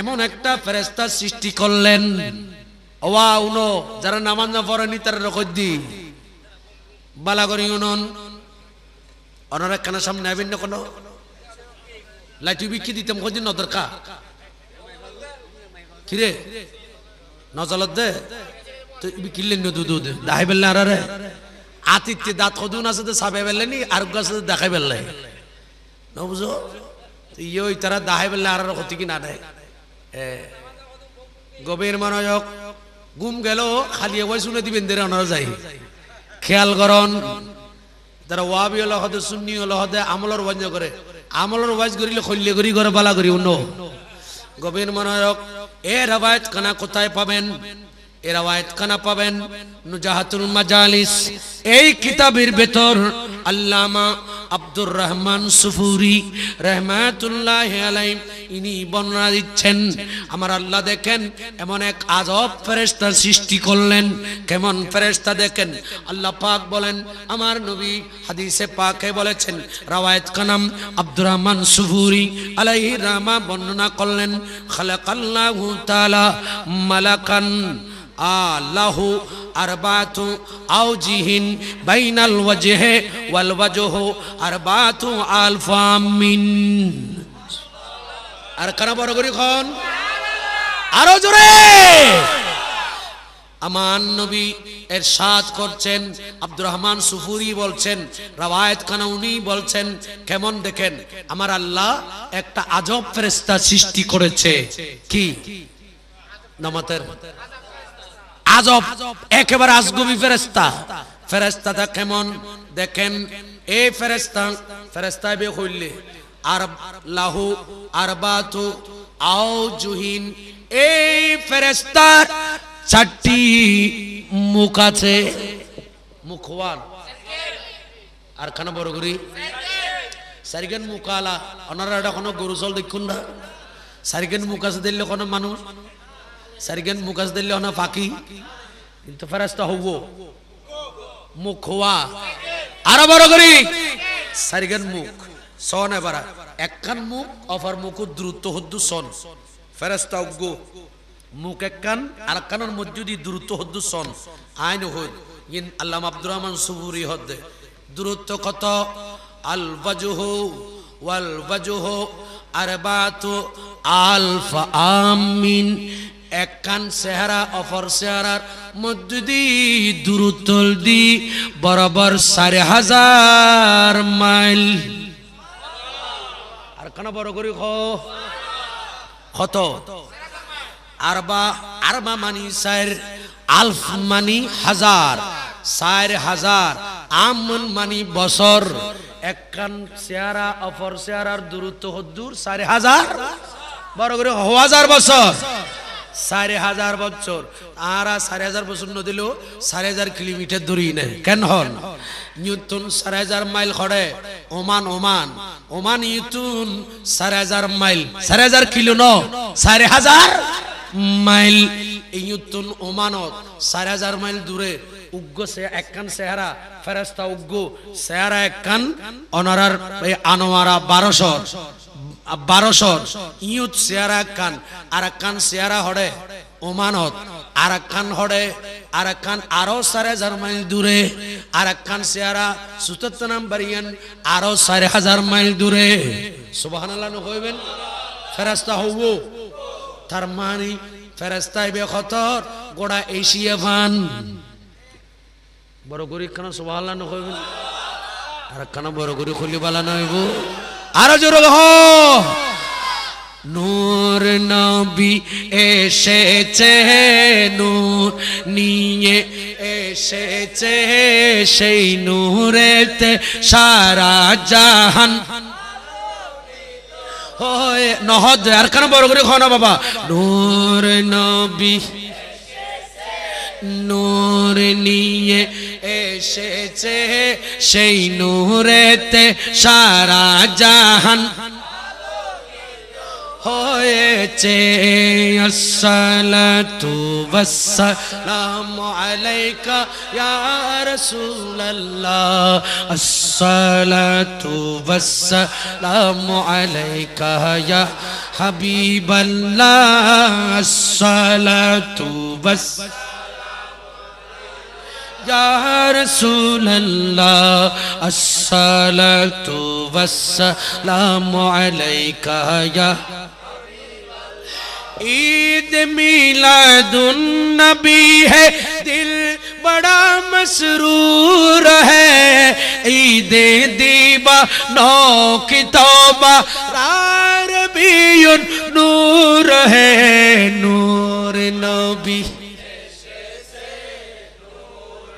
এমন একটা ফেরেস্তা সৃষ্টি করলেন ওয়া উনো যারা নামাজ না পড়েনি তারা রকত দি বালাগরি উনন অনারা কানা সামনে আবেন না কোনো লাইটু বিক্ষি দিতাম কদিন নদর কা কিরে নজলত দে তো বিকিলেন না দুধ দুধ দাহাই বেলনা আর রে আতিথ্যে দাঁত কদুন আছে তো সাবে বেললে নি আর গাছ দেখাই বেললে না বুঝো ইয়ে তারা দাহাই বেলনা আর ক্ষতি কি না দেয় গভীর মনোযোগ গুম গেল খালি ওই শুনে দিবেন দেরা না যাই খেয়াল করন তারা ওয়াবি হলে হতে সুন্নি হলে হতে আমলর ওয়াজ করে আমলর ওয়াজ করিলে খল্য করি করে বালা করি অন্য গভীর মনোযোগ এ রবায়ত কানা কোথায় পাবেন পাবেন নুজাহাতুল এই কিতাবের ভেতর আব্দুর রহমান সুফুরি রহমাতুল্লাহ ইনি বর্ণনা দিচ্ছেন আমার আল্লাহ দেখেন এমন এক আজব ফেরেস্তার সৃষ্টি করলেন কেমন ফেরেস্তা দেখেন আল্লাহ পাক বলেন আমার নবী হাদিসে পাকে বলেছেন রাওয়ায়ত কানাম আব্দুর রহমান সুফুরি আলাইহি রামা বর্ণনা করলেন খালাকাল্লাহু তাআলা মালাকান আলাহু আরবাতু আওজিহিন বাইনাল ওয়াজহে ওয়াল ওয়াজহু আরবাতু আলফাম মিন আর কারা বড় করি খন আরো জোরে আমার নবী এর সাথ করছেন আব্দুর রহমান সুফুরি বলছেন রাওয়ায়ত কানাউনি বলছেন কেমন দেখেন আমার আল্লাহ একটা আজব ফেরেস্তা সৃষ্টি করেছে কি নমাতের নামাতের আজব একেবারে আজগুবি ফেরেস্তা ফেরেস্তাটা কেমন দেখেন এই ফেরেস্তা ফেরেস্তায় বে হইলে আর লাহু আর আও জুহিন এই ফেরেস্তার চারটি মুখ আছে মুখওয়ান আর খানা বড় করি সারিকেন মুখ আলা ওনারা এটা কোনো গরু চল দেখুন না সারিগেন মুখ আছে দেখলে কোনো মানুষ সারিগেন মুখাস দিলে না ফাঁকি কিন্তু ফেরাস্তা হব মুখ হওয়া আরো বড় করি সারিগেন মুখ সন এবার একখান মুখ অফার মুখ দ্রুত হদ্দু সন ফেরাস্তা উগ্গ মুখ একখান আর একখানের মধ্যে যদি দ্রুত হদ্দু সন আইন হদ ইন আল্লাম আব্দুর রহমান সুবুরি হদ দূরত্ব কত আল বাজহু ওয়াল বাজহু আরবাতু আলফা আমিন এক কান চেহারা অফর চেহারার মধ্যদি দূরতল দি বরাবর চারি হাজার মাইল আর কেন বড় করি কত আরবা আরবা মানি চার আলফ মানি হাজার চার হাজার আমন মানি বছর এক কান চেহারা অফর চেহারার দূরত্ব হদ্দুর চারি হাজার বড় করে হাজার বছর সাড়ে হাজার বছর আর সাড়ে হাজার বছর ন দিলেও সাড়ে হাজার কিলোমিটার দূরই নেই কেন হন নিউটন সাড়ে হাজার মাইল খড়ে ওমান ওমান ওমান ইউটুন সাড়ে হাজার মাইল সাড়ে হাজার কিলো ন সাড়ে হাজার মাইল ইউটুন ওমানত সাড়ে হাজার মাইল দূরে উগ্র একখান চেহারা ফেরাস্তা উগ্র চেহারা একখান অনারার আনোয়ারা বারোশো বারোশর ইউত চেয়ারা কান আর কান চেয়ারা হড়ে ওমানত আর কান হড়ে আর কান আরো সাড়ে হাজার মাইল দূরে আর কান চেয়ারা সুতাত্তর নাম ইয়ান আরো সাড়ে হাজার মাইল দূরে সুবহানাল্লাহ হইবেন ফেরাস্তা হব তার মানি ফেরাস্তায় বে খতর গোড়া এশিয়া ফান বড় গরিব খানা সুবহানাল্লাহ হইবেন আর খানা বড় গরিব খুলিবালা নইব আরো জোরে নূর নবী এসেছে নূর নিয়ে এসেছে সেই নূরেতে সারা জাহান হয় নহদ আর কেন বড় করে খাওয়া বাবা নূর নবী نور نیے ایشے چے شی نور تے شارا جہن ہوئے چھ اصل والسلام علیکہ یا رسول اسلو بس والسلام علیکہ یا حبیب اللہ حبیبلہ اصل یا رسول اللہ الصلاة والسلام علیکہ یا عید میلاد النبی ہے دل بڑا مسرور ہے عید دیبا نو کتاب رار بھی نور ہے نور نبی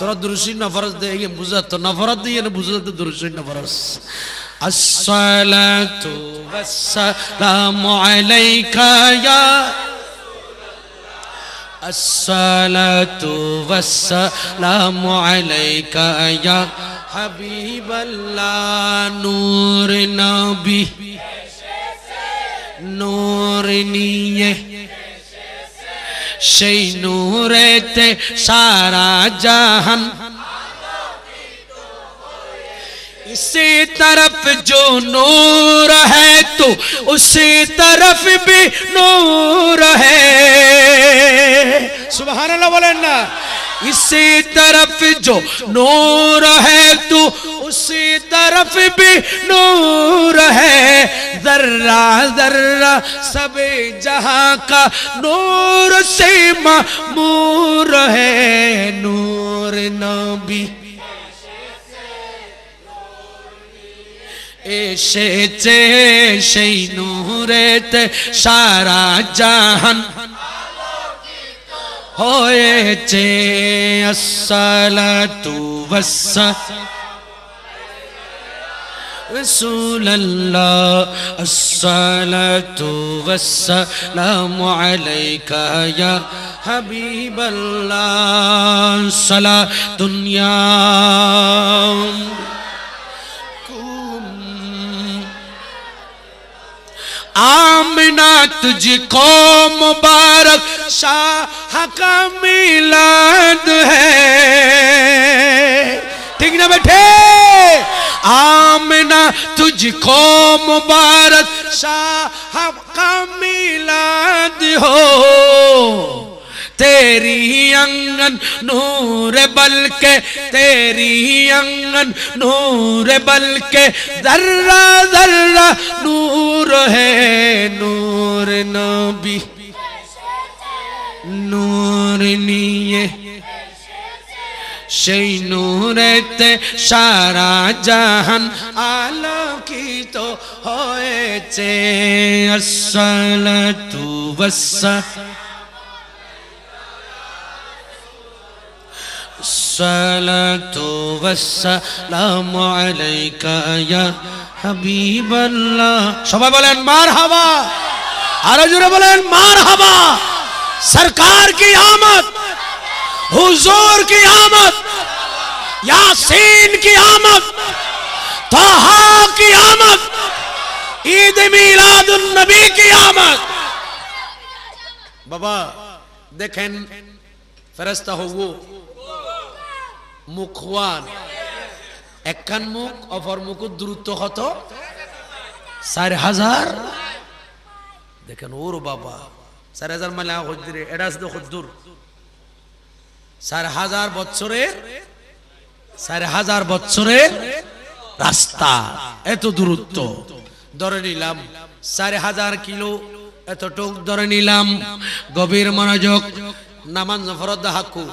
ترا درشی نفرس دے یہ مزد تو نفرت دے یہ مزد درشی نفرس الصلاة والسلام علیکہ یا الصلاة والسلام علیکہ یا حبیب اللہ نور نبی نور نیے نور سارا جہن اسی طرف جو نور ہے تو اسی طرف بھی نور ہے سبحان بولے نا اسی طرف جو نور ہے تو اسی طرف بھی نور ہے ذرہ ذرہ سب جہاں کا نور سے معمور ہے نور نبی ایشے چیشے نور تے سارا جہن ہوئے چے چل تو رسول اللہ والسلام علیکہ یا حبیب اللہ سلح دنیا آمنا تجھ جی کو مبارک شاہ کا میلاد ہے ٹھیک نہ بیٹھے آمنا تجھ جی کو مبارک شاہ کا میلاد ہو تیری انگن نور بلکے تیری انگن نور بلکے ذرہ ذرہ نور ہے نور نبی نیے سے نور تے سارا جہن آلو کی تو ہوئے چے سے الصلاة والسلام عليك يا حبيب الله সবাই বলেন মারহাবা আর জোরে বলেন মারহাবা সরকার কি आमद हुजूर की आमद यासीन की आमद तहा की आमद ঈদ মিলাদ নবী কি आमद বাবা দেখেন ফেরেশতা হবু মুখওয়ান একখান মুখ অপর মুখ দূরত্ব কত চার হাজার দেখেন ওর বাবা চার হাজার মাইল হদ্দিরে এডাস দূর চার হাজার বছরে চার হাজার বছরে রাস্তা এত দূরত্ব ধরে নিলাম চার হাজার কিলো এতটুক ধরে নিলাম গভীর মনোযোগ নামান ফরদ হাকু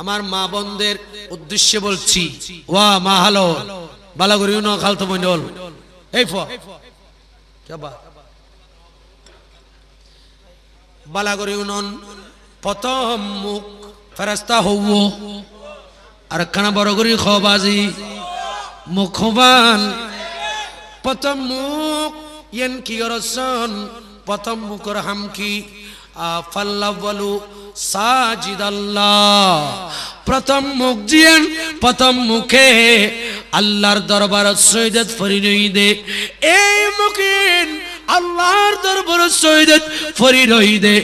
আমার মা বন্ধের উদ্দেশ্যে বলছি ওয়া মা হালো বালাগুরি ন খালতো মন্ডল এই ফ বালাগুরি উনন প্রথম মুখ ফেরাস্তা হব আর খানা বড় করি খবাজি মুখবান প্রথম মুখ ইয়েন কি প্রথম মুখর হামকি আ ফাল্লাবলু সাজিদাল্লাহ প্রথম মুখ জিয়েন প্রথম মুখে আল্লাহর দরবার সৈয়দ ফরিনই দে এই মুখিন আল্লাহর দরবারে সৈয়দ ফরি রহিদে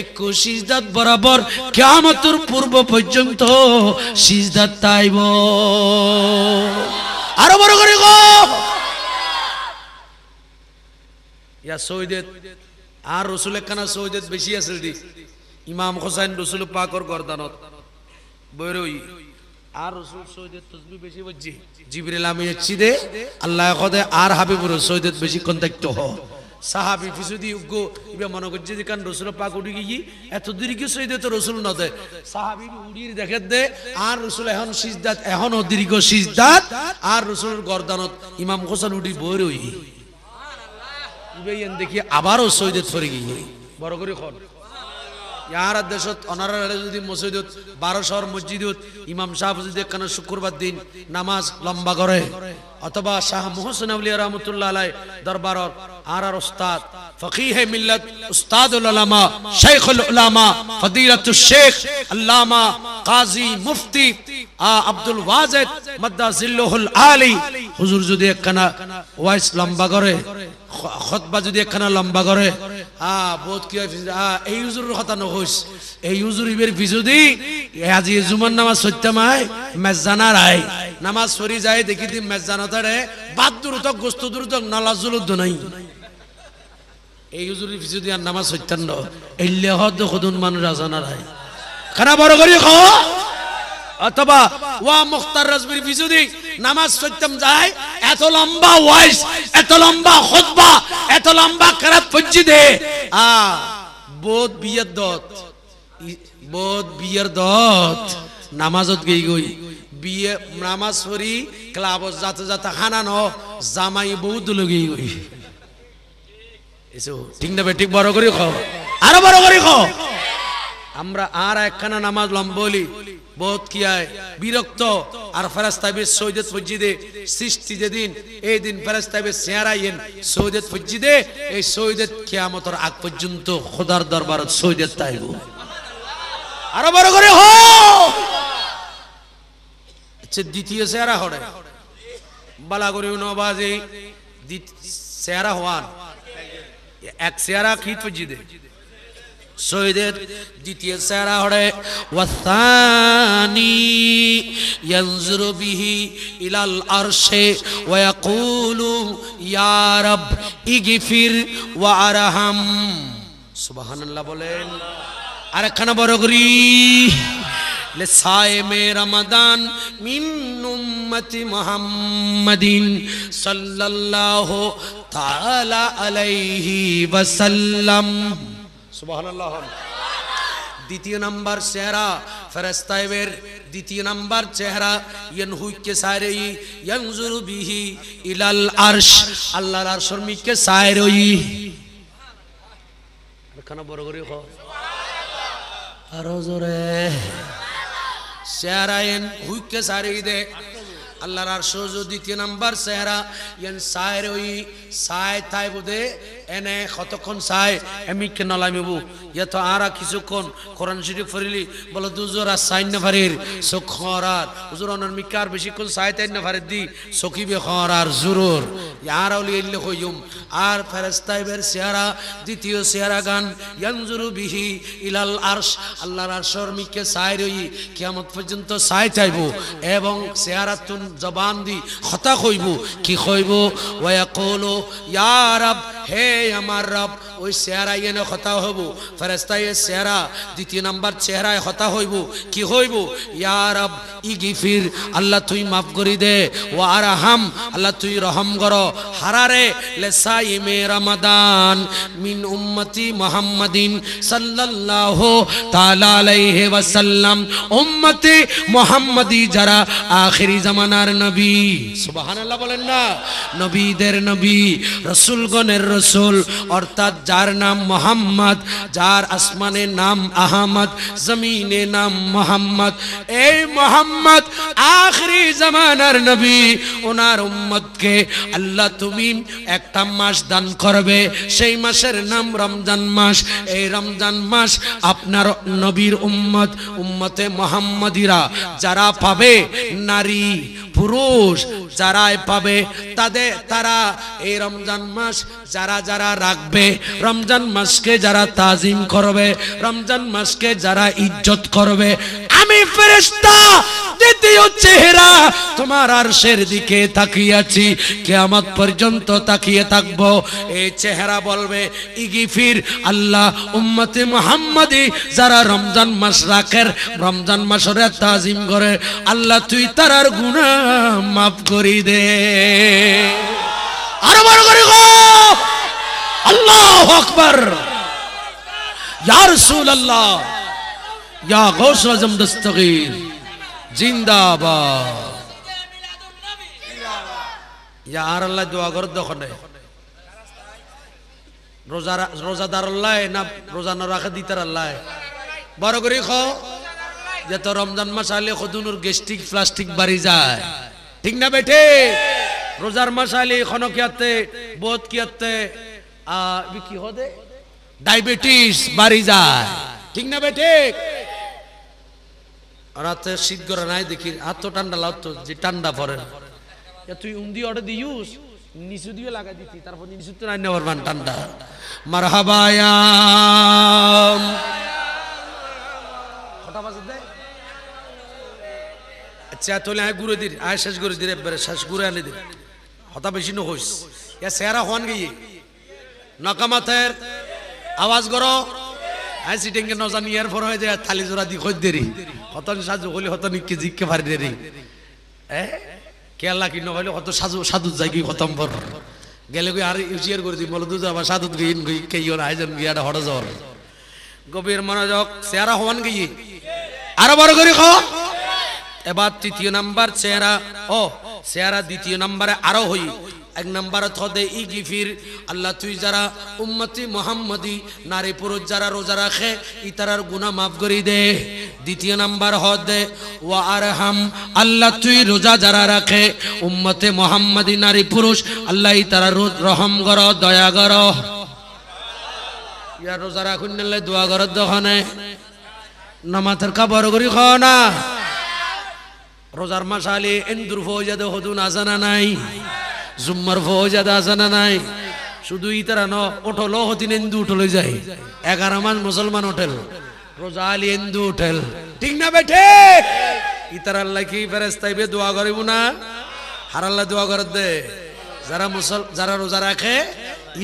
একু সিজদাত বরাবর কিয়ামতের পূর্ব পর্যন্ত সিজদাত তাইব আরো বড় করে গো ইয়া সৈয়দ আর রসুলের কানা সৈয়দ বেশি আছে ইমাম হোসেন রসুল পাকর গরদানত বৈরই আর রসুল সৈদের তসবি বেশি বুঝছি জিবরিল আমি চিদে আল্লাহ কদে আর হাবিব সৈয়দের বেশি কন্ট্যাক্ট হ সাহাবি ফিসুদি উগ্গ ইবে মনে করছে যে রসুল পাক উঠি গিয়ে এত দূর কি সৈদে তো রসুল ন দে সাহাবি উড়ির দেখে দে আর রসুল এখন সিজদাত এখন দীর্ঘ সিজদাত আর রসুলের গরদানত ইমাম হোসেন উঠি বৈরই ইবে দেখি আবারও সৈদে ফরে গিয়ে বড় করে খন ইহারা দেশত অনারারে যদি মসজিদত বারোশর মসজিদত ইমাম যদি এখানে শুক্রবার দিন নামাজ লম্বা করে অথবা শাহ মোহসেন আউলিয়া রহমতুল্লাহ আলাই দরবার আর আর ওস্তাদ ফকিহে মিল্লত উস্তাদ উলামা শেখুল উলামা ফদিলাতুল শেখ আল্লামা কাজী মুফতি আ আব্দুল ওয়াজেদ মাদ্দাজিল্লুল আলী হুজুর যদি একখানা ওয়াইস লম্বা করে খতবা যদি একখানা লম্বা করে আ বহুত কি হয় আ এই হুজুরের কথা নহইস এই হুজুর ইবের ফিজুদি আজি জুমার নামাজ মায় মেজানার আই নামাজ সরি যায় দেখি দি মেজানতারে বাদ দূরত গোস্ত দূরত নলাজুলুদ্দ নাই এই হুজুরের বিজুদি আর নামাজ সত্যান্ন এল্লে হদ খুদুন মানুষ আজানার আই খানা বড় করি খাওয়া অথবা ওয়া মুখতার রাজবির বিজুদি নামাজ সত্যম যায় এত লম্বা ওয়াইস এত লম্বা খুতবা এত লম্বা খারাপ মসজিদে আ বোধ বিয়ের দত বোধ বিয়ের দত নামাজত গই গই বিয়ে নামাজ পড়ি ক্লাবত যাতে যাতে হানান জামাই বহুত লগি গই এসো ঠিক না ঠিক বড় করে খাও আরো বড় করে খাও আমরা আর একখানা নামাজ লম্বলি বহুত আয় বিরক্ত আর ফেরাস্তাবির সৈয়দ ফজিদে সৃষ্টি যেদিন এই দিন ফেরাস্তাবির সেয়ারাইয়েন সৈয়দ ফজিদে এই সৈয়দ কিয়ামতর আগ পর্যন্ত খোদার দরবার সৈয়দ তাইব আরো বড় করে হো আচ্ছা দ্বিতীয় সেয়ারা হরে বালা করে নবাজে সেয়ারা হওয়ান এক সেয়ারা খিত ফজিদে শহীদের দ্বিতীয় চেহারা হরে ওয়াসানি ইয়ানজুরু বিহি ইলাল আরশে ওয়া ইয়াকুলু ইয়া রাব ইগফির ওয়া আরহাম সুবহানাল্লাহ বলেন আরেকখানা বড় করি لسائم رمضان من امت দ্বিতীয় নাম্বার চেহারা ফেরেস্তাইবের দ্বিতীয় নাম্বার চেহারা হুইকে সাইরেই ইয়ানজুরু বিহি ইলাল আরশ আল্লাহর আরশের মিকে সাইরেই খানা বড় করে খ আরো জোরে চেহারা হুইকে সাইরেই দে আল্লাহর আরশোজ দ্বিতীয় নাম্বার চেহারা ইয়ান সায়ের ওই সায় তাই বুদে এনে কতক্ষণ সায় আমি কেন লামিবু ইয়া তো আরা কিছুক্ষণ কোরআন শরীফ পড়িলি বলে দুজোর আর সাইন না ফারির চোখ খরার হুজুর অনর মিকার বেশিক্ষণ সায় তাই না ভারের দি সকিবে খরার জুরুর আর আউলি ইল্লে কইম আর ফেরেস্তাইবের চেহারা দ্বিতীয় চেহারা গান ইয়ানজুরু বিহি ইলাল আরশ আল্লাহর আরশর মিকে সায় রই কিয়ামত পর্যন্ত সায় চাইবো এবং চেহারা জবান দি হতা কইব কি কইব ওয়া কলো ইয়া রব হে আমার রব ওই চেহারা এনে হতা হইব ফেরেশতা এ চেহারা দ্বিতীয় নাম্বার চেহারায় হতা হইব কি হইব ইয়া রব ই আল্লাহ তুই মাফ করি দে ওয়া আর আল্লাহ তুই রহম কর হারারে লেসাইমে রমাদান মিন উম্মতি মুহাম্মাদিন সাল্লাল্লাহু তাআলা আলাইহি ওয়াসাল্লাম উম্মতি মুহাম্মাদি যারা আখিরি জামানা আপনার নবী সুবহানাল্লাহ বলেন না নবীদের নবী রসুলগণের রসুল অর্থাৎ যার নাম মোহাম্মদ যার আসমানে নাম আহমদ জমিনে নাম মোহাম্মদ এই মোহাম্মদ আখরি জমানার নবী ওনার উম্মদকে আল্লাহ তুমি একটা মাস দান করবে সেই মাসের নাম রমজান মাস এই রমজান মাস আপনার নবীর উম্মত উম্মতে মোহাম্মদিরা যারা পাবে নারী পুরুষ যারাই পাবে তাদের তারা এই রমজান মাস যারা যারা রাখবে রমজান মাসকে যারা তাজিম করবে রমজান মাসকে যারা ইজ্জত করবে আমি ফেরেস্তা দ্বিতীয় চেহারা তোমার আরশের দিকে তাকিয়ে আছি কিয়ামত পর্যন্ত তাকিয়ে থাকব এই চেহারা বলবে ইগিফির আল্লাহ উম্মতে মুহাম্মাদি যারা রমজান মাস রাখের রমজান মাসের তাজিম করে আল্লাহ তুই তারার গুনাহ মাফ করি দে আরো বড় করে গো আল্লাহু আকবার ইয়া রাসূলুল্লাহ ইয়া গৌস আজম দস্তগীর জিন্দাবাদ ইয়া আর আল্লাহ দোয়া ঘর দখনে রোজা রোজাদার আল্লাহ না রোজা না রাখা দিতার আল্লাহ বড় করে খ যে তো রমজান মাস আলে খদুনুর গ্যাস্ট্রিক প্লাস্টিক যায় ঠিক না বেঠে রোজার মাস আলে খনকিয়াতে বোধ কিয়াতে কি হদে ডায়াবেটিস বাড়ি যায় ঠিক না বেঠে রাতে শীত করে নাই দেখি হাত তো ঠান্ডা লাগতো যে ঠান্ডা পরে তুই উন্দি অর্ডার দিউস নিচু দিয়ে লাগাই দিতি তারপর নিচু তো নাই নেওয়ার মান ঠান্ডা মারহাবায়াম কটা আচ্ছা তাহলে আয় ঘুরে দির আয় শেষ করে একবারে শেষ আনি দির হতা বেশি ন হইস ইয়া চেহারা হন গিয়ে নকামাথের আওয়াজ করো আর সিটিংকে নজা নিয়ার পর হয়ে যায় থালি জোড়া দি খোঁজ দেরি হতন সাজু হলে হতন ইকে জিককে ভারি দেরি কেলা কি নহলে হত সাজু সাধু যাই কি খতম পর গেলে গই আর ইউজিয়ার করে দিই বলো দুজা আবার সাধু গইন গই কেই ওর আয়োজন বিয়াটা হড় যাওয়ার গভীর মনোযোগ চেহারা হওয়ান গিয়ে আরো বড় করে খ এবার তৃতীয় নাম্বার চেহারা ও চেহারা দ্বিতীয় নাম্বারে আরো হই এক নাম্বার থদে ই গিফির আল্লাহ তুই যারা উম্মতি মোহাম্মদি নারী পুরুষ যারা রোজা রাখে ই তারার গুণা মাফ করি দে দ্বিতীয় নাম্বার হদে ও আর হাম আল্লাহ তুই রোজা যারা রাখে উম্মতে মোহাম্মদি নারী পুরুষ আল্লাহ ই রোজ রহম গর দয়া গর ইয়ার রোজা রাখুন নালে দোয়া গর দহনে নামাতের কাপড় করি খ না রোজার মাসালে এন্দুর ফৌজাদে হদুন আজানা নাই জুম্মার ফৌজাদ আছে না নাই শুধু ইতারা ন ওঠল হতিন হিন্দু উঠলে যাই এগারো মাস মুসলমান ওঠেল রোজা আলী হিন্দু উঠেল ঠিক না বেঠে ইতার আল্লাহ কি ফেরেস্তাইবে দোয়া করিব না হার আল্লাহ দোয়া কর দে যারা মুসল যারা রোজা রাখে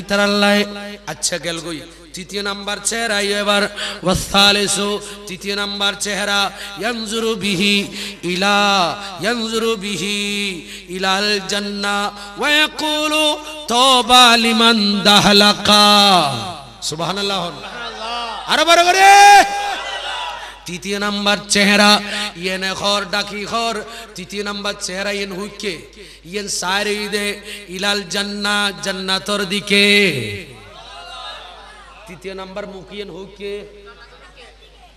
ইতার আল্লাহ আচ্ছা গেল গই তৃতীয় নাম্বার চেহারা এবার ওয়াসালেসু তৃতীয় নাম্বার চেহারা ইয়ানজুরু বিহি ইলা ইয়ানজুরু বিহি ইলাল জান্নাহ ওয়া ইয়াকুলু তাওবা লিমান দাহলাকা সুবহানাল্লাহ আরো বড় করে তৃতীয় নাম্বার চেহারা ইয়েন ঘর ডাকি ঘর তৃতীয় নাম্বার চেহারা ইয়েন হুইকে ইয়েন সাইরে দে ইলাল জান্না জান্নাতর দিকে তৃতীয় নাম্বার মুকিয়েন হুকে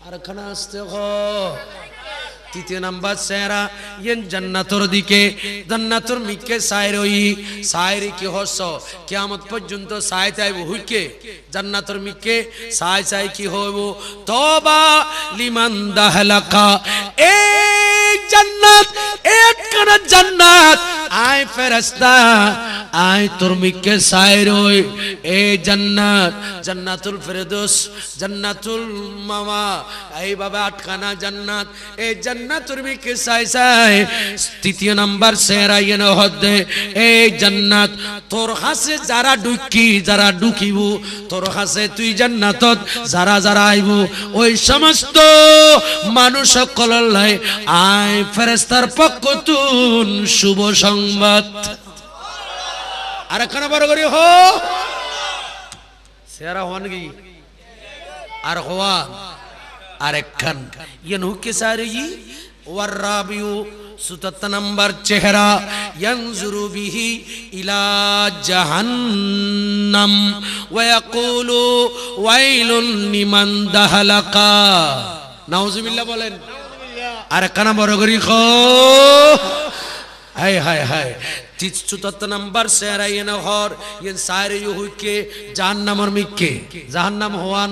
আর খানা আসতে হয় তৃতীয় নাম্বার সেরা ইয়েন জান্নাতর দিকে জান্নাতর মিকে সায়ের ওই সায়ের কি হস কিয়ামত পর্যন্ত সায় চাইব হুইকে জান্নাতর মিকে সায় চাই কি হইব তবা লিমান দাহলাকা এ জান্নাত একখানা জান্নাত আই ফেরেশতা আই তোর মিকে সায়ের ওই এ জান্নাত জান্নাতুল ফেরদৌস জান্নাতুল মামা এই বাবা আটখানা জান্নাত এ জান্নাত জান্নাতুর বিকে চাই চাই তৃতীয় নাম্বার ইয়ে হদে এই জান্নাত তোর যারা ডুকি যারা ডুকিব তোর তুই জান্নাতত যারা যারা আইব ওই সমস্ত মানুষ সকল লাই ফেরেস্তার পক্ষ তুন শুভ সংবাদ আরেকখানা বড় করি হো সেরা হন কি আর হওয়া আরেকখান ইয়ানহুকে সারিজি ওয়ার রাবিউ সুতাত্তা নাম্বার চেহারা ইয়ানজুরু বিহি ইলা জাহান্নাম ওয়া ইয়াকুলু ওয়াইলুন লিমান দাহালাকা নাউজুবিল্লাহ বলেন আরেকখানা বড় করি খ হায় হায় হায় চুতাত্ত নাম্বার সেরা ইয়ে না হর ইয়ে সারে জাহান্নাম হওয়ান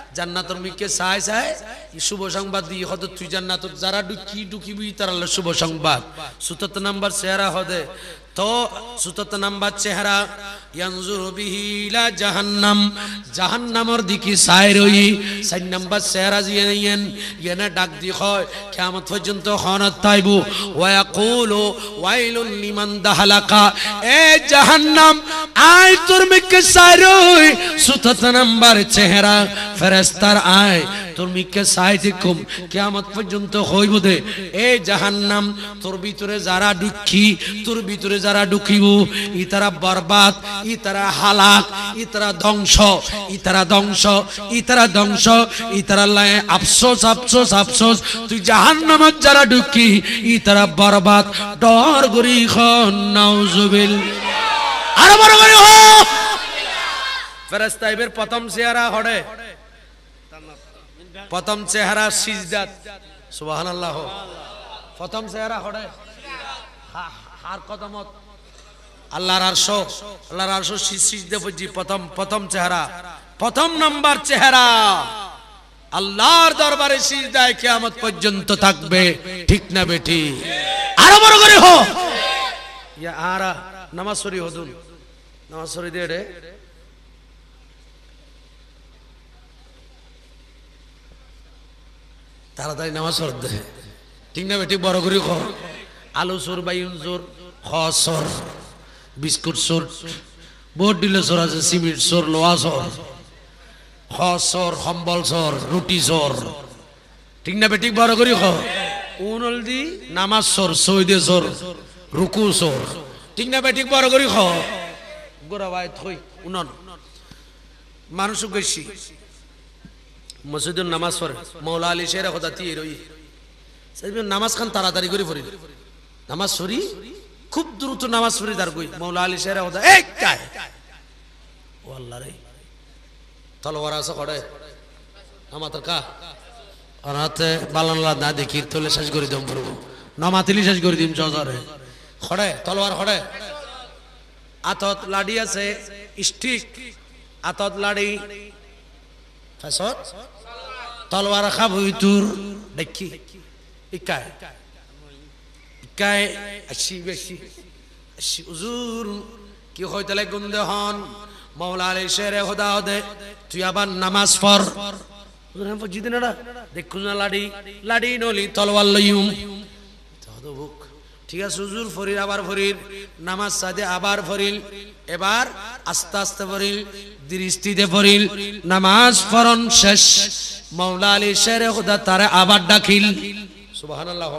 জান্নাতর মিকে চাই সাহায় শুভ সংবাদ দিয়ে হদ তুই জান্নাত যারা ডুকি ডুকিবি তারা শুভ সংবাদ সুতত নাম্বার সেহারা হদে তো সুতত নাম্বার চেহারা ইয়ানজুরু বিহি ইলা জাহান্নাম জাহান্নামের দিকে চাই রই সাত নাম্বার চেহারা জিয়ে নিয়েন ইয়েনে ডাক দি হয় কিয়ামত পর্যন্ত খনত তাইবু ওয়া ইয়াকুলু ওয়াইলুল লিমান দাহালাকা এ জাহান্নাম আয় তোর মিকে চাই রই সুতত নাম্বার চেহারা ফেরেশতার আয় তোর মিকে সাহিত্যিকম কেয়ামত পর্যন্ত হইব দে এই জাহান্নাম তোর ভিতরে যারা দুঃখী তোর ভিতরে যারা দুঃখিব ই তারা বরবাদ ই তারা হালাক ই তারা ধ্বংস ই তারা ধ্বংস ই তারা ধ্বংস ই তারা লাই আফসোস আফসোস আফসোস তুই জাহান্নামত যারা দুঃখী ই তারা বরবাদ ডর গরি খন নাউজুবিল আরো বড় করে হো ফেরেশতা প্রথম চেহারা হড়ে প্রথম চেহারা সিজদাত সুবাহান আল্লাহ প্রথম চেহারা হড়ে হার কদমত আল্লাহর আরশ আল্লাহর আরশ সিজদে বুঝি প্রথম প্রথম চেহারা প্রথম নাম্বার চেহারা আল্লাহর দরবারে সিজদায় কিয়ামত পর্যন্ত থাকবে ঠিক না বেটি আরো বড় করে হো ইয়া আরা নামাজ শরী হুজুর নামাজ শরী দিয়ে তাড়াতাড়ি নামাজ পড়তে ঠিক না বেটি বড় করে খর আলু সুর বাইন সুর খর বিস্কুট সুর বহুত ডিলে সর আছে সিমেন্ট সর লোহা সর খর সম্বল সর রুটি সর ঠিক না বেটি বড় করে খর উনল দি নামাজ সর সৈদে সর রুকু সর ঠিক না বেটি বড় করে খর গোরা ভাই থই উনন মানুষ গেছি মসজিদুর নামাজ পড়ে মৌলা আলী শের কথা তিয়ে রই নামাজ খান তাড়াতাড়ি করে পড়ি নামাজ সরি খুব দ্রুত নামাজ পড়ি তার গই মৌলা আলী শের কথা এক কায় ও আল্লাহ রে তলোয়ার আছে করে আমার কা আর হাতে বালানলা না দেখি তোলে শেষ করে দিম পড়বো নমাতিলি শেষ করে দিম চজরে খড়ে তলোয়ার খড়ে আতত লাডি আছে স্টিক আতত লাড়ি ফাইছত তলওয়ার খাবই তোর দেখি ইকায় ইকায় আছি বেশি আসি উজুর কি হইতলে গুন্দে হন মৌলা আলী শেরে হোদা হদে তুই আবার নামাজ পড় বুঝলেন বুঝিদিন দেখুন লাডি লাডি নলি তলওয়ার লইম তো ঠিক আছে হুজুর ফরির আবার ফরির নামাজ সাথে আবার ফরিল এবার আস্তে আস্তে ফরিল দৃষ্টিতে ফরিল নামাজ ফরন শেষ মৌলা আলী শের খুদা তারে আবার ডাকিল সুবহানাল্লাহ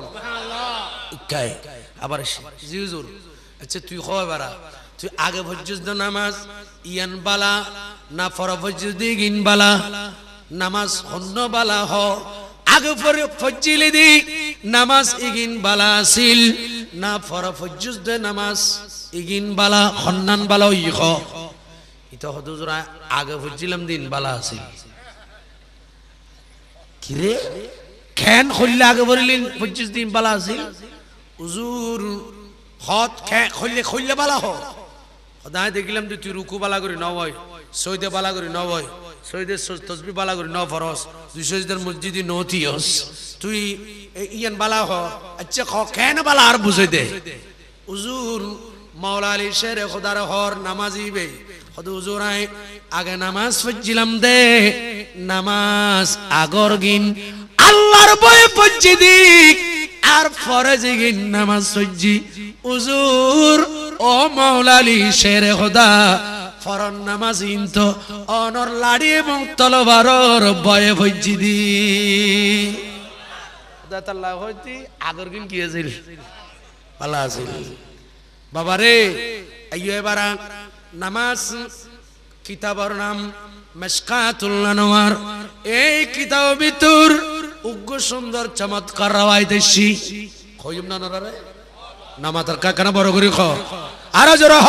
আবার জি হুজুর আচ্ছা তুই খাওয়া বেড়া তুই আগে পর্যন্ত নামাজ ইয়ান বালা না ফর পর্যন্ত গিন বালা নামাজ হন্য বালা হ আগে পরে ফজিলি দি নামাজ ইগিন বালা আসিল না ফরা ফজ্জুস দে নামাজ ইগিন বালা খন্নান বালা ইখ ইতো হদুজরা আগে ফুজিলাম দিন বালা আছে রে খেন খলিলে আগে বলিলেন পঁচিশ দিন বালা আছিল হুজুর হত খে খলিলে খলিলে বালা হ সদায় দেখিলাম তুই রুকু বালা করি নয় সৈদে বালাগুড়ি নবয় সৈদের তসবি বালাগুড়ি ন ফরস দুই সৈদের মসজিদি নথিয়স তুই ইয়ান বালা হ আচ্ছা খ কেন বালা আর বুঝে দে হুজুর মাওলা আলী শের খোদার হর নামাজি বে আই আগে নামাজ পড়ছিলাম দে নামাজ আগর গিন আল্লাহর বয়ে পড়ছি দি আর ফরজ জিগিন নামাজ সজ্জি উজুর ও মাওলা আলী শের খোদা ফরন নামাজ ইন্ত অনর লাড়ি এবং তলবারর বয়ে ভইজি দি দাতাল্লাহ হইতি আগর কিন কি আছিল ভালো আছিল বাবা রে আইয়ো এবারা নামাজ কিতাবর নাম মেশকাতুল্লাহ নোয়ার এই কিতাব ভিতর উগ্র সুন্দর চমৎকার রাওয়াই দেশি হইম না নরারে নামাতার কাকানা বড় করে খ আর জোর হ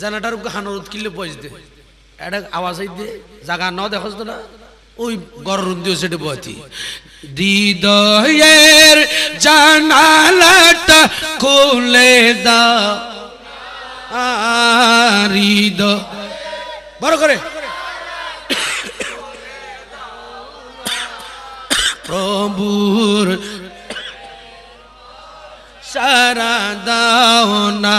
জেনাটার হানরুদ কিনলে বয়স দে এটা আওয়াজ দে জাগা ন দেখস না ওই গরম দিয়ে সেটা বয়তি হৃদয়ের জানালাটা খুলে দা হৃদ বড় করে প্রভুর সারা দাও না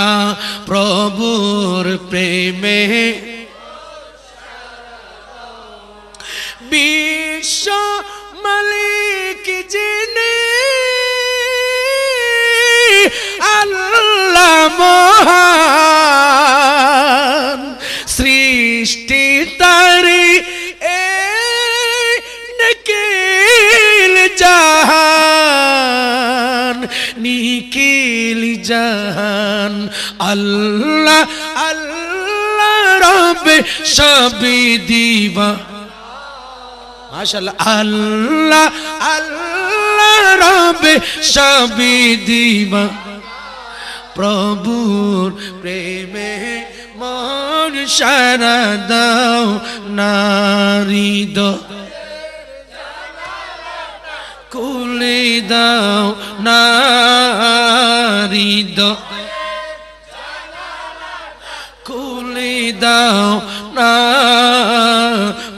প্রভুর প্রেমে বিশ্ব মালিক জিনে আল্লাহ মহান সৃষ্টি তার আল্লাহ আল্লাহ রবে সবি দিবা মাশাআল্লাহ আল্লাহ আল্লাহ রবে সবি দিবা প্রভুর প্রেমে মন সারা দাও নারী কুলে দাও নারী দাও না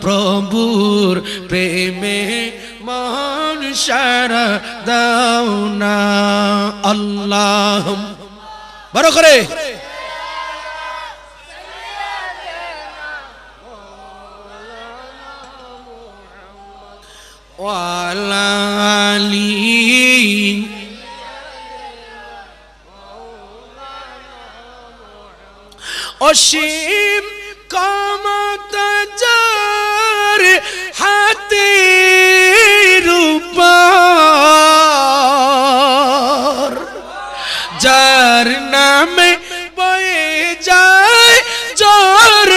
প্রভুর প্রেমে মন সারা দাও না আল্লাহ বড় করে ওয়ালা আলী অসীম কমতা যার হাতে রূপার যার নামে বয়ে যায় জর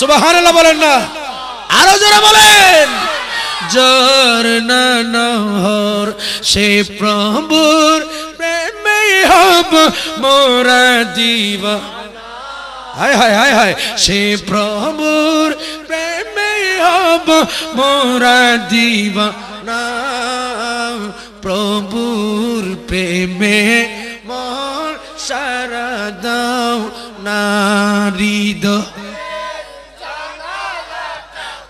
সুবহানাল্লাহ বলেন না আরো জোরে বলেন জর নহর সে প্রভুর হব মোরা জীব হায় হায় হায় হায় সে প্রভুর প্রেমে হব মোরা জীব না প্রভুর প্রেমে মোর সারা দাও নারিদ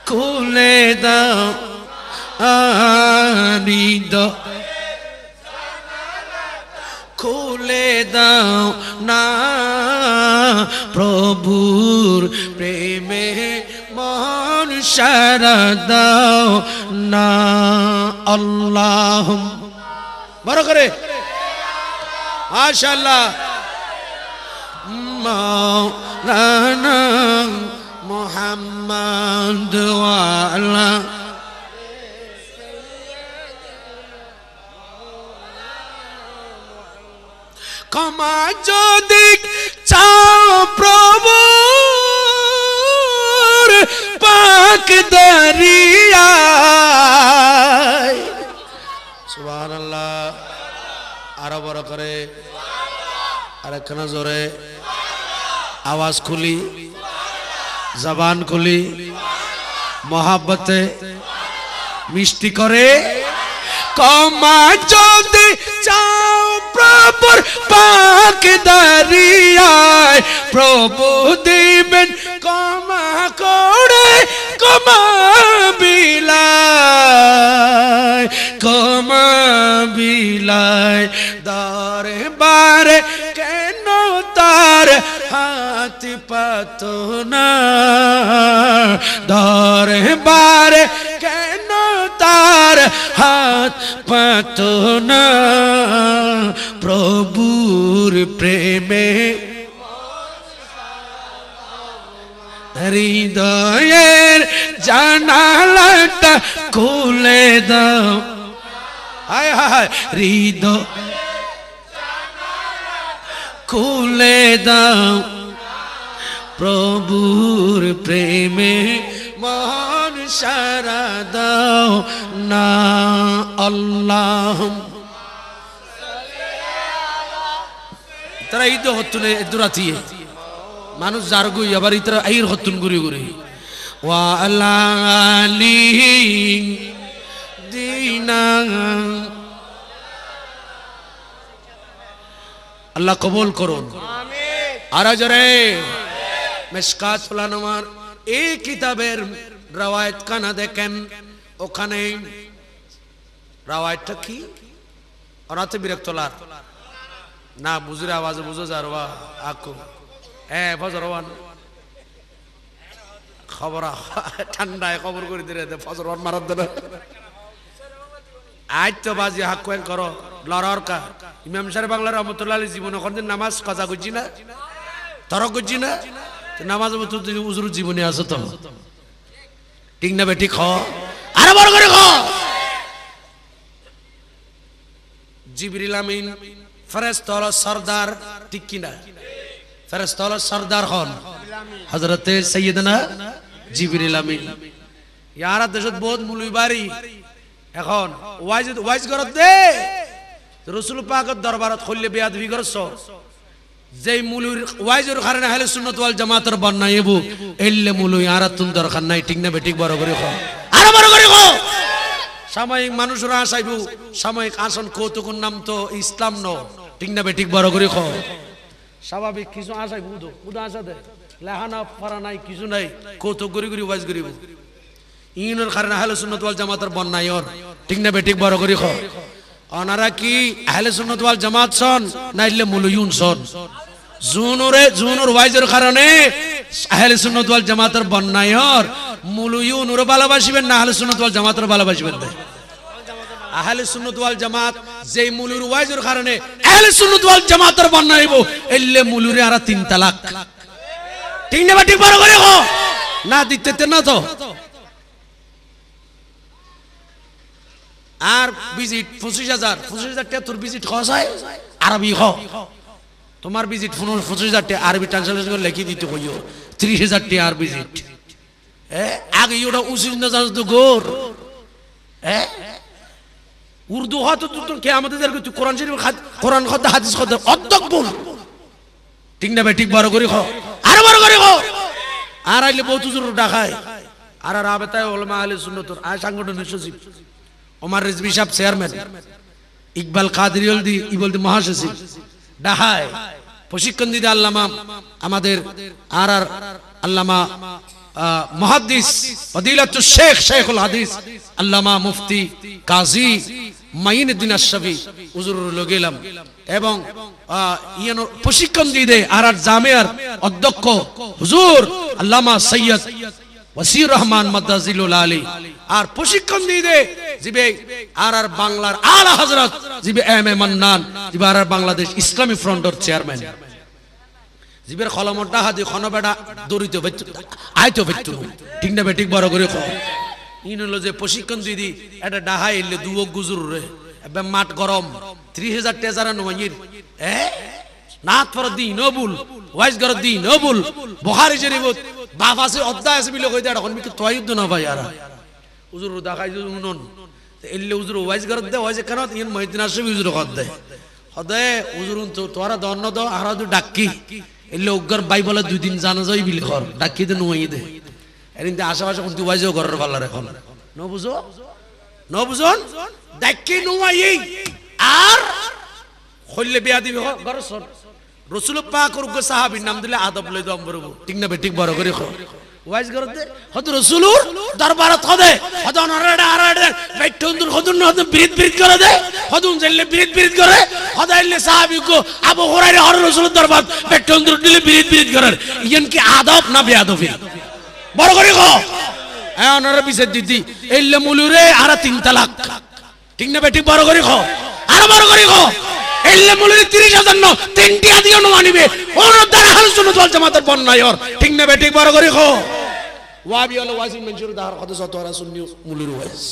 খুলে দাও আরিদ দাও না প্রভুর প্রেমে মন সারা দাও না আল্লাহ বড় করে আশাল্লাহ মাওলানা মোহাম্মদ ওয়ালা ক্ষমা যদি চাও প্রভু পাক দরিয়ায় সুবহানাল্লাহ আরো বড় করে আরেকখানা জোরে আওয়াজ খুলি জবান খুলি মহাব্বতে মিষ্টি করে কমা যদি চা অপর পাক দাঁড়িয়ায় প্রভু দেবেন কমা করে কমা বিলায় কমা বিলায় দারে বারে কেন তার হাত পাত দারে বারে কেন তার হাত পাত না প্রভুর প্রেমে হৃদয়ের জানালাটা খুলে দাও হায় হায় হৃদয় খুলে দাও প্রভুর প্রেমে মন সারা দাও না আল্লাহ তারা ঈদ হতুন দুরাতিয়ে মানুষ যার গুই আবার তারা আইর হতুন গুরি গুরি আল্লাহ কবুল করুন আর জরে মেসকাত ফুলানোমার এই কিতাবের রাওয়ায়ত কানা দেখেন ওখানে রাওয়ায়তটা কি বিরক্ত বিরক্তলার না বুঝুর আওয়াজ বুঝো যার আকু হ্যাঁ ফজর খবর ঠান্ডায় খবর করে দিলে ফজর ওয়ান মারার দেবে আজ তো বাজি হাক করো লড়ার কা ইমাম সাহেব বাংলার রহমতুল্লাহ জীবন ওখান নামাজ কথা করছি না তর করছি না নামাজ উজুর জীবনে আছো তো ঠিক না বেটি খ আরো বড় করে খ জিবরিল আমিন ফেরেস্তা হলো সর্দার ঠিক কিনা ফেরেস্তা হলো সর্দার হন হজরতে সৈয়দনা জিবিরিল আমিন ইয়ারা দেশত বহুত মুলুই বাড়ি এখন ওয়াইজ ওয়াইজ করত দে রসুল পাকত দরবারত খুললে বেয়াদবি করছ যে মুলুর ওয়াইজের কারণে হলে সুন্নত ওয়াল জামাতের বন্যায় এবু এল্লে মুলুই আর তুন দরকার নাই ঠিক না বেটিক বড় করে খো আর বড় করে খো সাময়িক মানুষরা আসাইবু সাময়িক আসন কৌতুকুর নাম তো ইসলাম নয় ঠিক না বেঠিক বড় করে কও স্বাভাবিক কিছু আসাই বুধ আসা দে লেহানা ফারা নাই কিছু নাই কৌত গরি গরি ওয়াজ গরিব ইউনের কারণে আহলে সুন্নত ওয়াল জামাতের বন্যায় ওর ঠিক না বড় করে অনারা কি আহলে সুন্নত ওয়াল জামাত সন নাইলে মুলুয়ুন সন জুনুরে জুনুর ওয়াইজের কারণে আহলে সুন্নত ওয়াল জামাতের বন্যায় ওর মুলুয়ুন ওর ভালোবাসিবেন না আহলে সুন্নত ওয়াল জামাতের ভালোবাসিবেন না আহলে সুন্নাত ওয়াল জামাত যেই মুলুর ওয়াইজের কারণে আহলে সুন্নাত ওয়াল জামাতের বন্যা হইব এইলে মুলুরে আরা তিন তালাক ঠিক না ঠিক বড় করে গো না দিতে তে না তো আর ভিজিট পঁচিশ হাজার পঁচিশ হাজার টাকা তোর ভিজিট খরচ হয় আরবি হ তোমার ভিজিট পঁচিশ হাজার টাকা আরবি ট্রান্সলেশন করে লিখে দিতে কইও ত্রিশ হাজার টাকা আর ভিজিট আগে ওটা উচিত না জানো তো গোর হ্যাঁ উর্দু হত কে আমাদের কোরআন শরীফ কোরআন খদ্দ হাদিস খদ্দা অর্ধক ভুল ঠিক না ঠিক বড় করি খো আরো বড় করি খো আর আইলে বহুত জোর ডাকায় আর আর আবেতায় ওলমা আলী সুন্নতর আর সাংগঠনিক সচিব ওমার রিজবি সাহেব চেয়ারম্যান ইকবাল কাদের ইলদি ইবলদি মহাসচিব ডাহায় প্রশিক্ষণ দিতে আল্লামা আমাদের আর আর আল্লামা মহাদিস শেখ শেখুল হাদিস আল্লামা মুফতি কাজী গেলাম এবং প্রশিক্ষণ দিয়ে জামিয়ার অধ্যক্ষ হুজুর আল্লামা সৈয়দ ওয়াসির রহমান মাদ্রাজিলুল আলী আর প্রশিক্ষণ দিয়ে জিবে আর বাংলার আলা হযরত জিবে এম এ মান্নান জিবে বাংলাদেশ ইসলামী ফ্রন্টর চেয়ারম্যান জীবের দি খন বেডা দরিত বেচ্চু আইতো বেচ্চু ঠিক না বেটিক বড় করে ইন হলো যে প্রশিক্ষণ দিদি এটা ডাহা এলে দুও গুজুর রে এবে মাঠ গরম 3000 টেজার নমাইর এ নাথ ফর দিন ও বল ওয়াইজ গর দিন ও বল বহারি শরীফত বাপ আছে অদ্দা আছে বিলে কই দে এখন মিকে তোয়াইদ না ভাই আর হুজুর দেখাই উনন এলে হুজুর ওয়াইজ গর দে ওয়াইজ কেন ইন মহিদিন আসবে হুজুর কর দে হদে হুজুর তো তোরা দন্ন দ দু ডাক্কি এলে ওগার বাই বলে দুই দিন জানা যায় ঘর ডাকিয়ে দে নুয়াই দে এদিন আশেপাশে কোন তুই ঘরের পাল্লার এখন ন বুঝো ন বুঝন ডাকি নুয়াই আর হইলে বিয়া দিবি ঘর সর রসুল পাক সাহাবির নাম দিলে আদব লই দম বরব ঠিক না বে ঠিক বড় করে ওয়াজ করতে হত রসুলুর দরবার খদে হত অনরাডা আরাডা বাইট হন্দুর হদুন হদুন বিরিত বিরিত করে দে হদুন জেলে বিরিত বিরিত করে হদা ইল্লে সাহাবি কো আবু হুরাইরা হর রসুলুর দরবার বাইট হন্দুর দিলে বিরিত বিরিত করে ইয়েন কি আদব না বেয়াদবি বড় করে গো হ্যাঁ অনরা বিশেষ দিদি ইল্লে মুলুরে আরা তিন তালাক ঠিক না বেটি বড় করে কো আর বড় করে গো এল্লে মূলের তিরিশ হাজার ন তিনটি আদিও নোয়া নিবে ওর দ্বারা হাল শুনে জল জামাতের বন্যায় ওর ঠিক নেবে ঠিক বড় করে খো ওয়াবি আল ওয়াসিম মনসুর দাহার কত শত হারা সুন্নি মূলের ওয়াস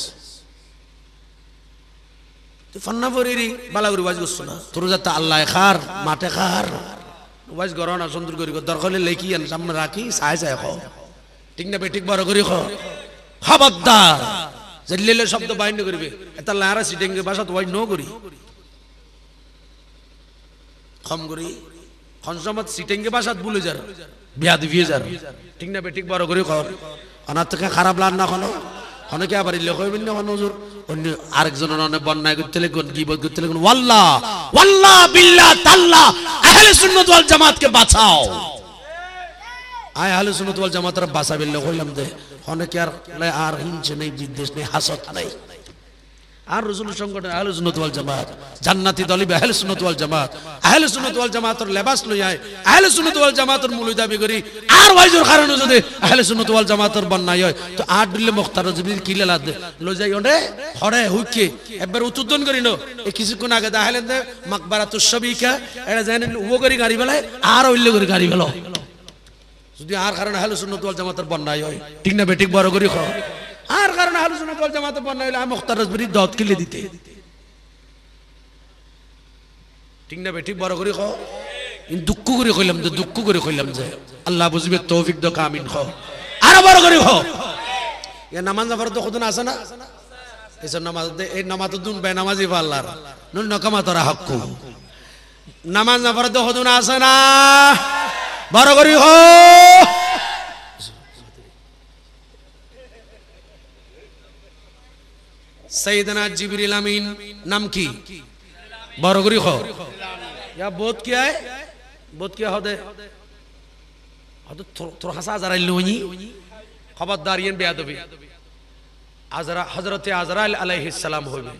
যাতে আল্লাহ খার মাঠে খার ওয়াজ গর না সুন্দর করি দরকার লেখি আন সামনে রাখি সায় সায় খো ঠিক নেবে ঠিক বড় করি খো খবরদার জেলিলে শব্দ বাইন্ড করবে এটা লারা সিটেঙ্গে বাসা তো ওয়াজ করি খম করি খনসমত সিটেঙ্গে বাসাত বুলে যার বিয়া দিয়ে যার ঠিক না বেঠিক বড় করে খর অনার থেকে খারাপ লান না খনো অনেকে আবার ইল্লে বিন না হুজুর অন্য আরেকজনের অনেক বন্যায় করতে লেগুন গীবত করতে লেগুন ওয়াল্লাহ ওয়াল্লাহ বিল্লাহ তাল্লাহ আহলে সুন্নাত ওয়াল জামাত কে বাঁচাও আয় আহলে সুন্নাত ওয়াল জামাতরা বাঁচাবেন কইলাম দে অনেকে আর আর হিংসে নেই বিদ্বেষ নেই হাসত নেই আর রসুল সংগঠন আহলে সুনতওয়াল জামাত জান্নাতি দলিবে আহলে সুনতওয়াল জামাত আহলে সুনতওয়াল জামাতর লেবাস লই আয় আহলে সুনতওয়াল জামাতর মূল দাবি করি আর ওয়াইজর কারণে যদি আহলে সুনতওয়াল জামাতর বন্যায় হয় তো আর দিলে মুখতার কি কিলে দে লই যাই ওনে হরে হুকে একবার উতুদন করি নো এ কিছুক্ষণ আগে আহলে মাকবারা তুসবিকা এটা জানেন ও করি গাড়ি বেলায় আর অল্য করি গাড়ি বেলায় যদি আর কারণে আহলে সুনতওয়াল জামাতর বন্যায় হয় ঠিক না বেটিক বড় করি খাওয়া আর কারণে আলোচনা বল জামাতে বন্যা হইলে আমি মুখতার দত কিলে দিতে ঠিক না বেটি বড় করে কিন্তু দুঃখ করে কইলাম যে দুঃখ করে কইলাম যে আল্লাহ বুঝবে তৌফিক দ আমিন খ আরো বড় করে কও ইয়া নামাজ জাফর তো কতদিন আছে না এসব নামাজ এই নামাজ দুন বেনামাজি পাল্লার নুন নকামা তোরা হক্কু নামাজ জাফর তো কতদিন আছে না বড় করে কও সৈদনা জিবরিল আমিন নাম কি বরগরি ইয়া বোধ কি আয় বোধ কি হদে হদ তোর হাসা আজারাইল নি খবরদার ইয়েন বেয়াদবি আজরা হযরতে আজরাইল আলাইহিস সালাম হইবে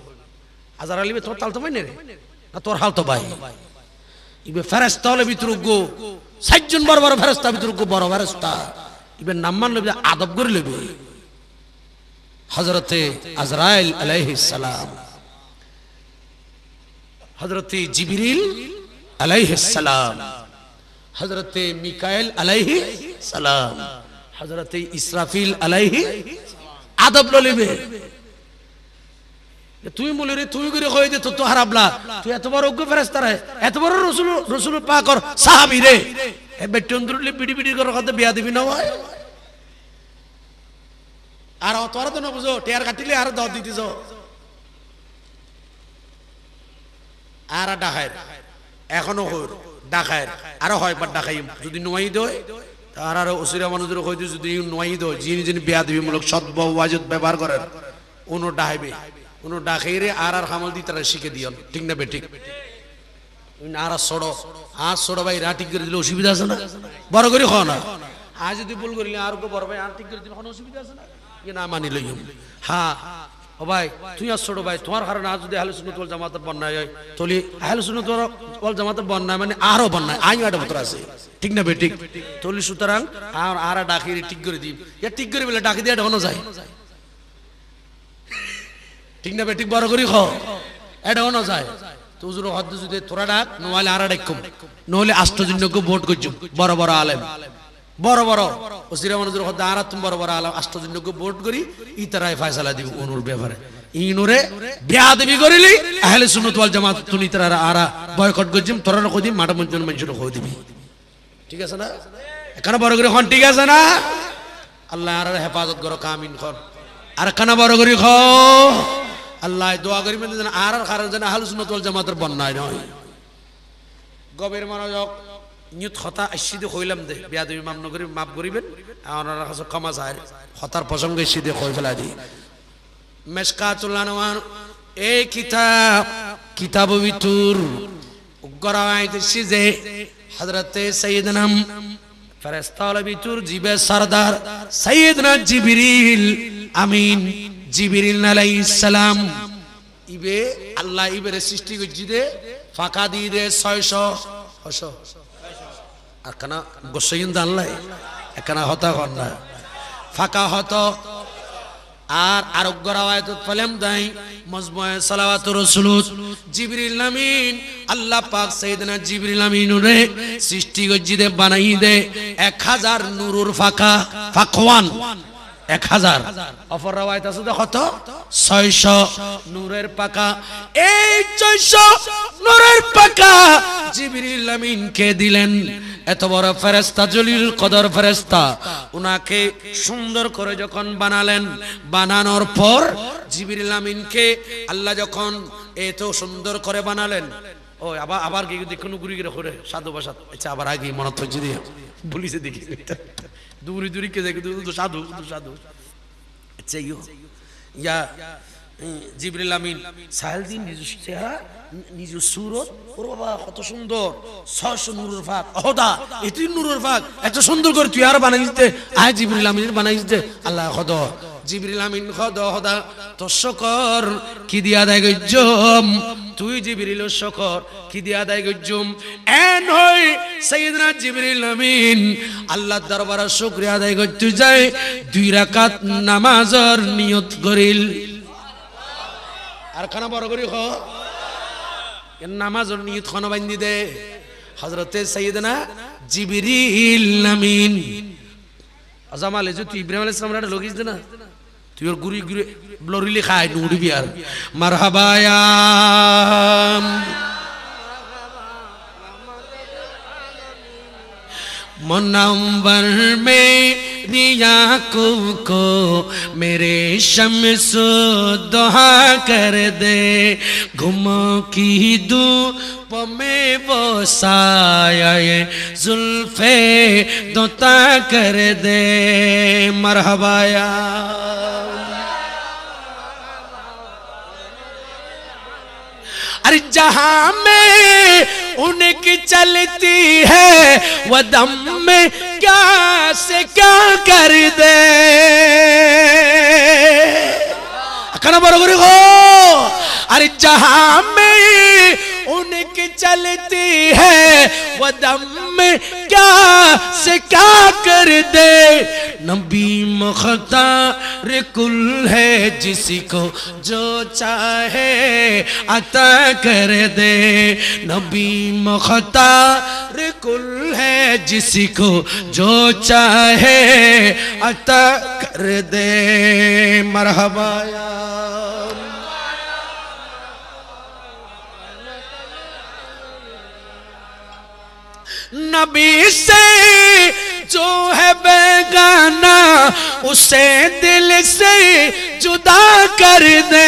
আজরাইল বে তোর তাল তো বাইনে রে না তোর হাল তো বাই ইবে ফেরেশতা হলে বিতরুগ সাতজন বড় বড় ফেরেশতা বিতরুগ বড় ফেরেশতা ইবে নাম মান লইবে আদব করে লইবে হজরতে আজরাইল আলাইহিসালাম হজরতে জিবিরিল আলাইহিসালাম হজরতে মিকাইল আলাইহি সালাম হজরতে ইসরাফিল আলাইহি আদব লিবে তুই বলি রে তুই করে কয়ে দে তো তো হারাবলা তুই এত বড় অজ্ঞ ফেরেস্তা রে এত বড় রসুল রসুল পাকর সাহাবি রে এ বেটন বিড়ি বিড়ি করার কথা বিয়া দিবি না হয় আর তোরা তো নবুঝো টেয়ার কাটিলে আর দর যো আর ডাকায় এখনো হর ডাকায় আরো হয় বা ডাকাই যদি নোয়াই দয় তার আর অসুরা মানুষদের হয়তো যদি নোয়াই দয় যিনি যিনি বেয়াদবিমূলক সদ্ভ ওয়াজত ব্যবহার করেন কোনো ডাহাইবে কোনো ডাকাইরে আর আর হামাল দিয়ে তারা শিখে দিয়ন ঠিক না বেঠিক আর আর সড়ো আর সড়ো ভাই রা ঠিক করে দিলে অসুবিধা আছে না বড় করে খাও না আজ যদি ভুল করিলে আর বড় ভাই আর ঠিক করে দিলে কোনো অসুবিধা আছে না ইয়ে ও ভাই তুই ভাই তোমার যদি আহলে সুন্নত জামাতের হয় তলি আহলে সুন্নত জামাতের মানে আরো আছে ঠিক না বেঠিক তলি সুতরাং আর আর ডাকি ঠিক করে দিই ইয়া ঠিক করে বলে ডাকি দিয়ে ঢানো যায় ঠিক না বেঠিক বড় করি খ এডানো যায় তো হুজুর হদ্দ যদি তোরা ডাক নওয়ালে আর ডাক কম নহলে ভোট করছো বড় বড় আলেম বড় বড় ওসির মানুষের হদ্দা আর তুমি বড় বড় আলাম আষ্টজনকে ভোট করি ই তারাই ফায়সালা দিব অনুর ব্যাপারে ইনুরে বিয়া দেবি করিলি আহলে সুন্নত ওয়াল জামাত তুমি তারা আরা বয়কট করছিম তোরা রকম দিবি মাটা মঞ্জন মানুষের দিবি ঠিক আছে না এখানে বড় করে ঠিক আছে না আল্লাহ আর হেফাজত করো কামিন খন আর কানা বড় করি খ আল্লাহ দোয়া করি মানে আর আর কারণ আহলে সুন্নত ওয়াল জামাতের বন্যায় নয় মনোযোগ নিয়ত হতা আসিদে হইলাম দে বিয়া দেবী মাম নগরী মাফ করিবেন আমার কাছে ক্ষমা যায় হতার প্রসঙ্গে সিদে হয়ে ফেলা দি মেসকা চুলানোয়ান এই কিতাব কিতাব বিতুর গরাইতেছি যে হজরতে সৈয়দনাম ফেরেস্তাল বিতুর জিবে সরদার সৈয়দনা জিবরিল আমিন জিবরিল আলাইহিস সালাম ইবে আল্লাহ ইবে সৃষ্টি করছি দে ফাঁকা দিয়ে দে ছয়শ হস একখানা গোসাইন দানলাই একখানা হতা হন না ফাঁকা হত আর আরোগ্য রাওয়ায়াত ফলাম দাই মজমুয়ে সালাওয়াত রাসূলুত জিবরিল আমিন আল্লাহ পাক সাইয়েদনা জিবরিল আমিন রে সৃষ্টি দে বানাই দে এক 1000 নূরুর ফাকা ফাকওয়ান 1000 অপর রাওয়ায়াত আছে তো কত 600 নূরের পাকা এই 600 নূরের পাকা জিবরিল আমিনকে দিলেন এত বড় ফেরেস্তা জলিল কদর ফেরেস্তা উনাকে সুন্দর করে যখন বানালেন বানানোর পর জিবরিল আমিনকে আল্লাহ যখন এত সুন্দর করে বানালেন ও আবার আবার গিয়ে দেখুন গুড়ি গিয়ে করে সাধু বাসাত আচ্ছা আবার আগে মনে হচ্ছে দিয়ে পুলিশে দেখি দূরে দূরে কে দেখে সাধু সাধু আচ্ছা ইয়া জিবরিল আমিন সাহেল দিন নিজস্ব চেহারা নিজ সুরত ওর বাবা কত সুন্দর ছশ নুরুর ফাঁক অহদা এটি নুরুর ফাঁক এত সুন্দর করে তুই আর বানাই দিতে আয় জিবরুল আমিনের বানাই দিতে আল্লাহ হদ জিবরিল আমিন খদ হদা তো শকর কি দিয়া দায় গজ্জম তুই জিবরিল শকর কি দিয়া দায় গজ্জম এন হই সাইয়েদনা জিবরিল আমিন আল্লাহর দরবারে শুকরিয়া আদায় করতে যায় দুই রাকাত নামাজের নিয়ত করিল আর খানা বড় করি হ এর নামাজের নিয়ত খন বান্ধি দে হজরতে সৈয়দনা জিবিরিল আমিন আজাম আলে যে তুই ইব্রাহিম আলাইহিস সালামের লগিস দে না তুই ওর গুরি গুরি ব্লরিলে খায় নুড়ি বিয়ার মারহাবায়াম منور میں دیا کو میرے شم دہا کر دے کی دو میں وہ سایہ زلفے دوتا کر دے یا ارے جہاں میں ان کی چلتی ہے وہ دم میں کیا سے کیا دے کم برگری ہو ارے جہاں میں ان کی چلتی ہے وہ دم کیا سے کیا کر دے نبی مختار کل ہے جس کو جو چاہے عطا کر دے نبی مختار کل ہے جس کو جو چاہے عطا کر دے مرحبا नबी से जो है बेगाना उसे दिल से जुदा कर दे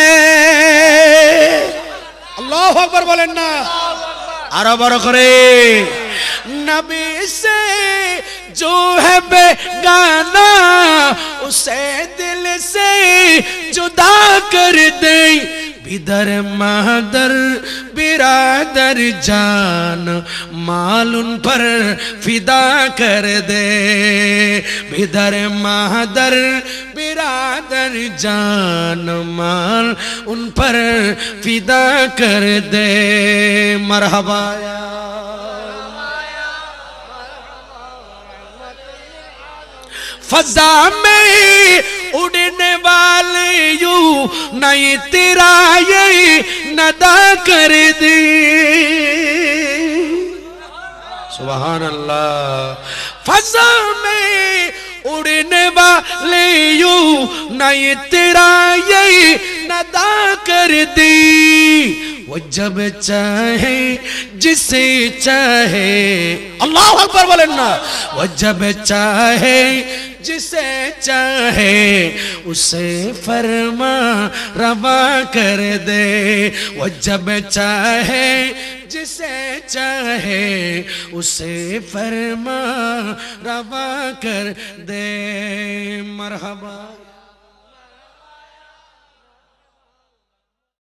अल्लाह पर बोले ना अरे বড় করে नबी से जो है बेगाना उसे दिल से जुदा कर दे इधर मादर برادر جان مال ان پر فدا کر دے بھر مادر برادر جان مال ان پر فدا کر دے یا فضا میں اڑنے والے یوں نہیں تیرا یہی ندا کر دی سبحان اللہ فضا میں اڑنے والے یوں نہیں تیرا یہی ندا کر دی وہ جب چاہے جسے چاہے اللہ اکبر بلنہ وہ جب چاہے جسے چاہے اسے فرما روا کر دے وہ جب چاہے جسے چاہے اسے فرما روا کر دے مرحبا